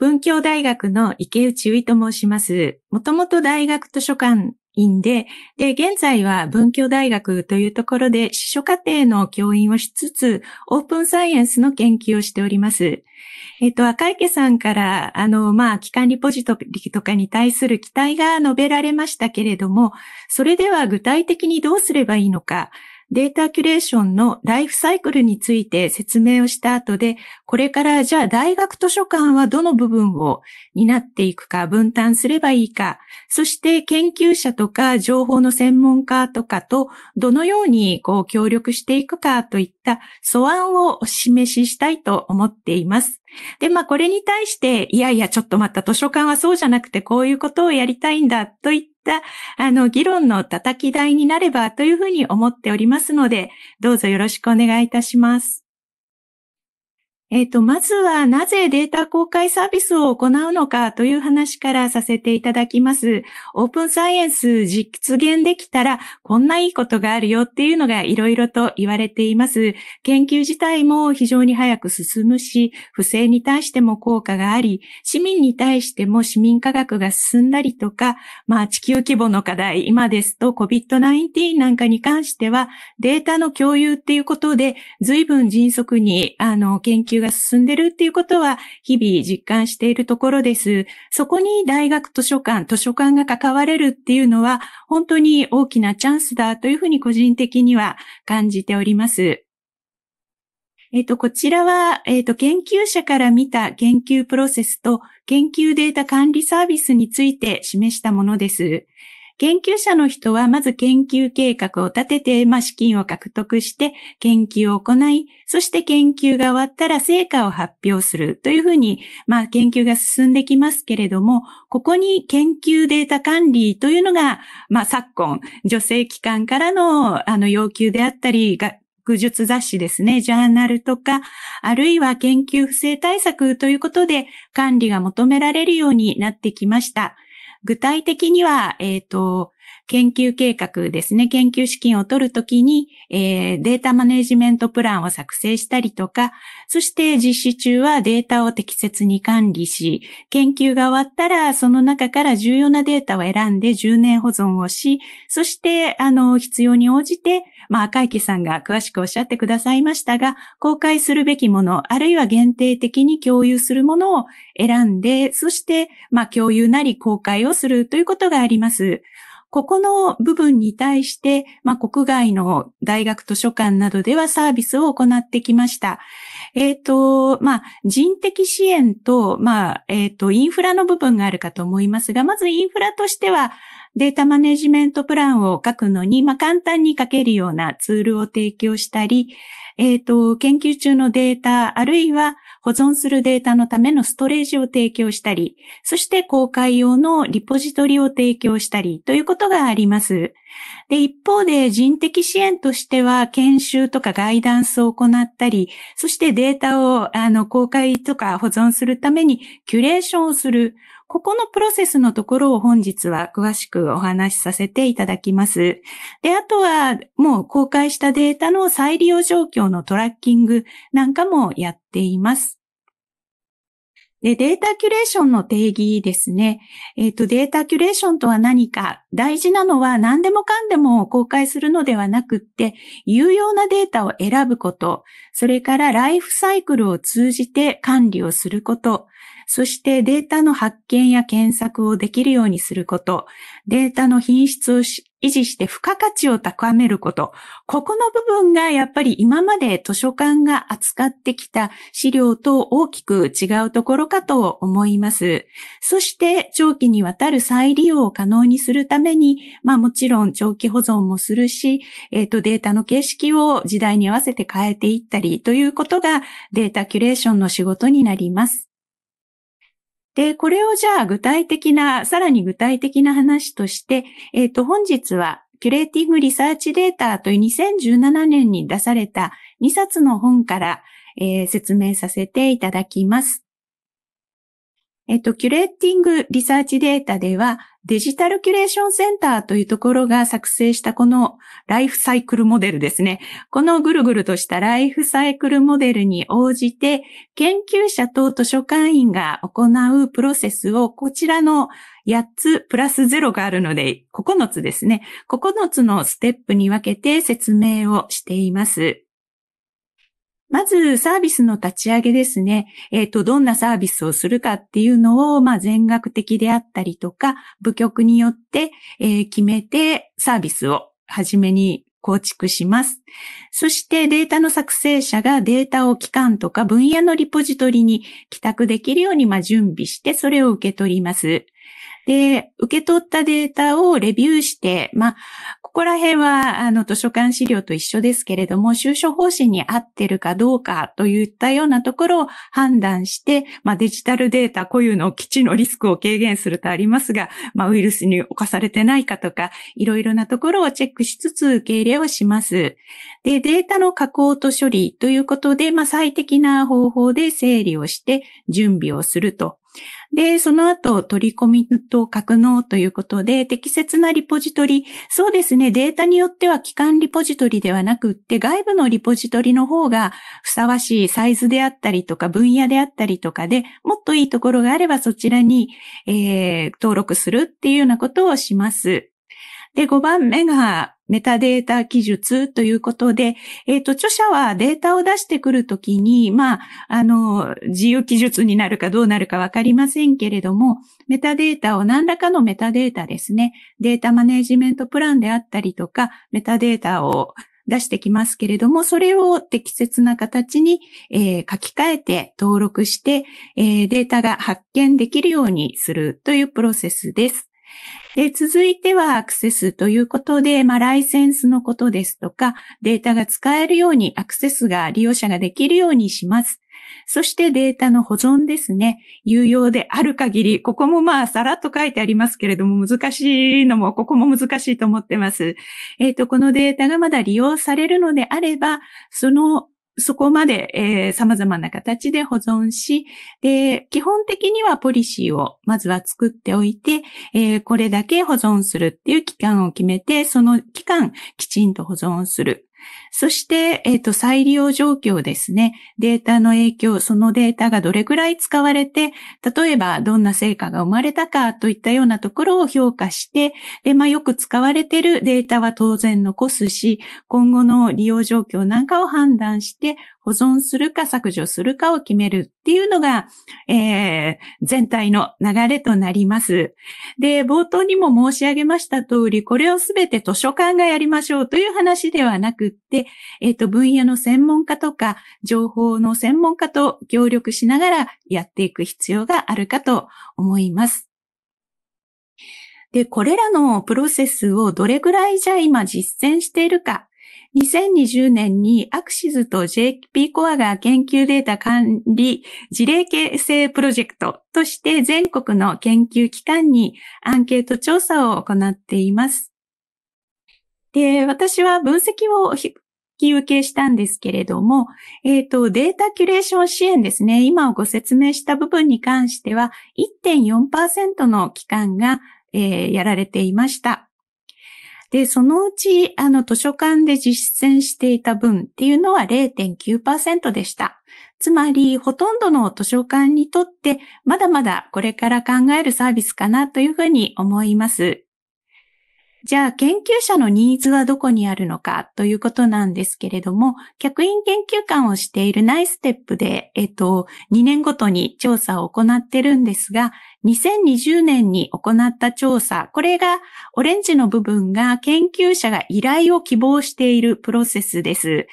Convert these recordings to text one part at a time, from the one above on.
文教大学の池内由と申します。もともと大学図書館院で、で、現在は文教大学というところで、司書課程の教員をしつつ、オープンサイエンスの研究をしております。えっ、と、赤池さんから、あの、まあ、機関リポジトリとかに対する期待が述べられましたけれども、それでは具体的にどうすればいいのか、データキュレーションのライフサイクルについて説明をした後で、これからじゃあ大学図書館はどの部分を担っていくか、分担すればいいか、そして研究者とか情報の専門家とかとどのようにこう協力していくかといった素案をお示ししたいと思っています。で、まあこれに対して、いやいやちょっと待った図書館はそうじゃなくてこういうことをやりたいんだといった、あの、議論の叩き台になればというふうに思っておりますので、どうぞよろしくお願いいたします。えっ、ー、と、まずはなぜデータ公開サービスを行うのかという話からさせていただきます。オープンサイエンス実現できたらこんないいことがあるよっていうのがいろいろと言われています。研究自体も非常に早く進むし、不正に対しても効果があり、市民に対しても市民科学が進んだりとか、まあ地球規模の課題、今ですと COVID-19 なんかに関してはデータの共有っていうことで随分迅速にあの研究究が進んでるっていうことは日々実感しているところです。そこに大学図書館、図書館が関われるっていうのは本当に大きなチャンスだというふうに個人的には感じております。えっ、と、こちらは、えっ、と、研究者から見た研究プロセスと研究データ管理サービスについて示したものです。研究者の人はまず研究計画を立てて、まあ、資金を獲得して、研究を行い、そして研究が終わったら成果を発表するというふうに、まあ、研究が進んできますけれども、ここに研究データ管理というのが、まあ、昨今、女性機関からの、あの、要求であったり、学術雑誌ですね、ジャーナルとか、あるいは研究不正対策ということで管理が求められるようになってきました。具体的には、えっ、ー、と、研究計画ですね、研究資金を取るときに、えー、データマネジメントプランを作成したりとか、そして実施中はデータを適切に管理し、研究が終わったらその中から重要なデータを選んで10年保存をし、そして、あの、必要に応じて、まあ、赤池さんが詳しくおっしゃってくださいましたが、公開するべきもの、あるいは限定的に共有するものを選んで、そして、まあ、共有なり公開をするということがあります。ここの部分に対して、まあ、国外の大学図書館などではサービスを行ってきました。えっ、ー、と、まあ、人的支援と、まあ、えっ、ー、と、インフラの部分があるかと思いますが、まずインフラとしては、データマネジメントプランを書くのに、まあ、簡単に書けるようなツールを提供したり、えっ、ー、と、研究中のデータ、あるいは保存するデータのためのストレージを提供したり、そして公開用のリポジトリを提供したりということがあります。で、一方で人的支援としては研修とかガイダンスを行ったり、そしてデータをあの公開とか保存するためにキュレーションをする。ここのプロセスのところを本日は詳しくお話しさせていただきます。で、あとはもう公開したデータの再利用状況のトラッキングなんかもやっています。で、データキュレーションの定義ですね。えっ、ー、と、データキュレーションとは何か、大事なのは何でもかんでも公開するのではなくって、有用なデータを選ぶこと、それからライフサイクルを通じて管理をすること、そしてデータの発見や検索をできるようにすること、データの品質を維持して付加価値を高めること。ここの部分がやっぱり今まで図書館が扱ってきた資料と大きく違うところかと思います。そして長期にわたる再利用を可能にするために、まあもちろん長期保存もするし、えっ、ー、とデータの形式を時代に合わせて変えていったりということがデータキュレーションの仕事になります。で、これをじゃあ具体的な、さらに具体的な話として、えっ、ー、と、本日はキュレーティングリサーチデータという2017年に出された2冊の本から、えー、説明させていただきます。えっ、ー、と、キュレーティングリサーチデータでは、デジタルキュレーションセンターというところが作成したこのライフサイクルモデルですね。このぐるぐるとしたライフサイクルモデルに応じて、研究者と図書館員が行うプロセスをこちらの8つプラス0があるので、9つですね。9つのステップに分けて説明をしています。まずサービスの立ち上げですね。えっ、ー、と、どんなサービスをするかっていうのを、まあ、全額的であったりとか、部局によって、えー、決めてサービスを初めに構築します。そしてデータの作成者がデータを機関とか分野のリポジトリに帰宅できるようにまあ、準備してそれを受け取ります。で、受け取ったデータをレビューして、まあ、ここら辺は、あの、図書館資料と一緒ですけれども、就職方針に合ってるかどうかといったようなところを判断して、まあ、デジタルデータ固有の基地のリスクを軽減するとありますが、まあ、ウイルスに侵されてないかとか、いろいろなところをチェックしつつ受け入れをします。で、データの加工と処理ということで、まあ、最適な方法で整理をして準備をするとで、その後、取り込みと格納ということで、適切なリポジトリ、そうですね、データによっては機関リポジトリではなくって、外部のリポジトリの方がふさわしいサイズであったりとか、分野であったりとかで、もっといいところがあればそちらに、えー、登録するっていうようなことをします。で、5番目がメタデータ記述ということで、えっ、ー、と、著者はデータを出してくるときに、まあ、あの、自由記述になるかどうなるかわかりませんけれども、メタデータを何らかのメタデータですね、データマネジメントプランであったりとか、メタデータを出してきますけれども、それを適切な形に、えー、書き換えて登録して、えー、データが発見できるようにするというプロセスです。で、続いてはアクセスということで、まあ、ライセンスのことですとか、データが使えるようにアクセスが利用者ができるようにします。そしてデータの保存ですね。有用である限り、ここもまあさらっと書いてありますけれども、難しいのも、ここも難しいと思ってます。えっ、ー、と、このデータがまだ利用されるのであれば、そのそこまで、えー、様々な形で保存し、で、基本的にはポリシーをまずは作っておいて、えー、これだけ保存するっていう期間を決めて、その期間きちんと保存する。そして、えっ、ー、と、再利用状況ですね。データの影響、そのデータがどれくらい使われて、例えばどんな成果が生まれたかといったようなところを評価して、で、まあ、よく使われているデータは当然残すし、今後の利用状況なんかを判断して、保存するか削除するかを決めるっていうのが、えー、全体の流れとなります。で、冒頭にも申し上げました通り、これをすべて図書館がやりましょうという話ではなくって、えっ、ー、と、分野の専門家とか、情報の専門家と協力しながらやっていく必要があるかと思います。で、これらのプロセスをどれぐらいじゃ今実践しているか、2020年にアクシズと JP コアが研究データ管理事例形成プロジェクトとして全国の研究機関にアンケート調査を行っています。で、私は分析を引き受けしたんですけれども、えっ、ー、と、データキュレーション支援ですね。今ご説明した部分に関しては、1.4%の期間が、えー、やられていました。で、そのうち、あの、図書館で実践していた分っていうのは0.9%でした。つまり、ほとんどの図書館にとって、まだまだこれから考えるサービスかなというふうに思います。じゃあ研究者のニーズはどこにあるのかということなんですけれども、客員研究官をしているナイステップで、えっと、2年ごとに調査を行ってるんですが、2020年に行った調査、これがオレンジの部分が研究者が依頼を希望しているプロセスです。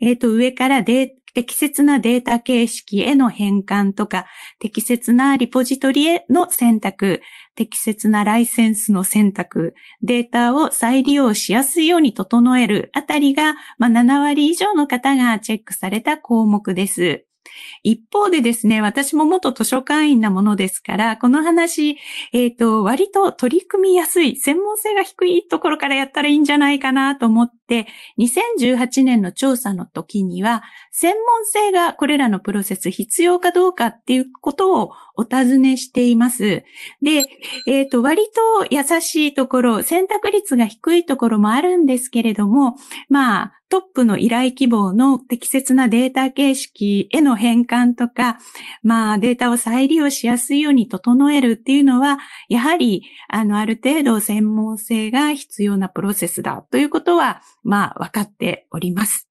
えっ、と、上からデ適切なデータ形式への変換とか、適切なリポジトリへの選択、適切なライセンスの選択、データを再利用しやすいように整えるあたりが、まあ、7割以上の方がチェックされた項目です。一方でですね、私も元図書館員なものですから、この話、えっ、ー、と、割と取り組みやすい、専門性が低いところからやったらいいんじゃないかなと思って、2018年の調査の時には、専門性がこれらのプロセス必要かどうかっていうことをお尋ねしています。で、えっ、ー、と、割と優しいところ、選択率が低いところもあるんですけれども、まあ、トップの依頼希望の適切なデータ形式への変換とか、まあ、データを再利用しやすいように整えるっていうのは、やはり、あの、ある程度専門性が必要なプロセスだということは、まあ、わかっております。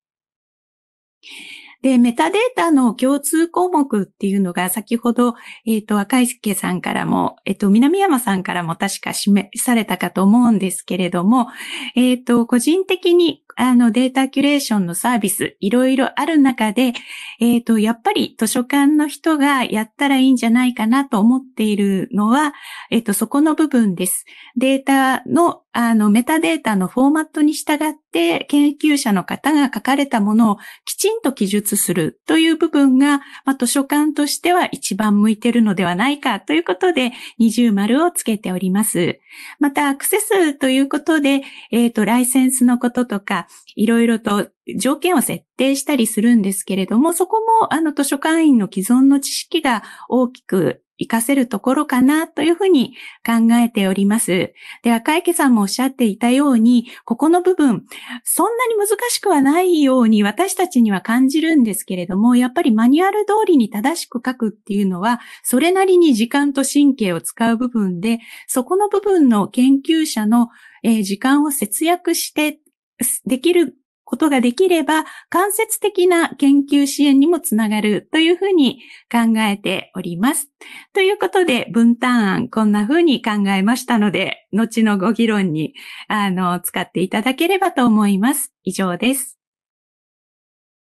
で、メタデータの共通項目っていうのが先ほど、えっ、ー、と、赤池さんからも、えっ、ー、と、南山さんからも確か示されたかと思うんですけれども、えっ、ー、と、個人的にあの、データキュレーションのサービス、いろいろある中で、えっ、ー、と、やっぱり図書館の人がやったらいいんじゃないかなと思っているのは、えっ、ー、と、そこの部分です。データの、あの、メタデータのフォーマットに従って、研究者の方が書かれたものをきちんと記述するという部分が、まあ、図書館としては一番向いているのではないかということで、二重丸をつけております。また、アクセスということで、えっ、ー、と、ライセンスのこととか、いろいろと条件を設定したりするんですけれども、そこもあの図書館員の既存の知識が大きく活かせるところかなというふうに考えております。で、赤池さんもおっしゃっていたように、ここの部分、そんなに難しくはないように私たちには感じるんですけれども、やっぱりマニュアル通りに正しく書くっていうのは、それなりに時間と神経を使う部分で、そこの部分の研究者のえ時間を節約してできることができれば、間接的な研究支援にもつながるというふうに考えております。ということで、分担案、こんなふうに考えましたので、後のご議論に、あの、使っていただければと思います。以上です。